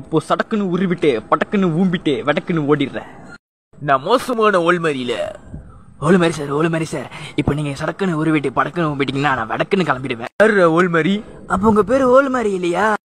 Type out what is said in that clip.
இப்போ சடக்குன்னு உருவிட்டு படக்குன்னு ஊம்பிட்டே வடக்குன்னு ஓடிடுறேன் நான் மோசமான ஓல்மரியில ஓல்மரி சார் ஓல்மரி சார் இப்போ நீங்க சடக்குன்னு உருவிட்டு படக்குன்னு ஊம்பிட்டீங்கன்னா நான் வடக்குன்னு கிளம்பிடுவேன் ஓல்மரி அப்போ உங்க பேரு ஓல்மரி இல்லையா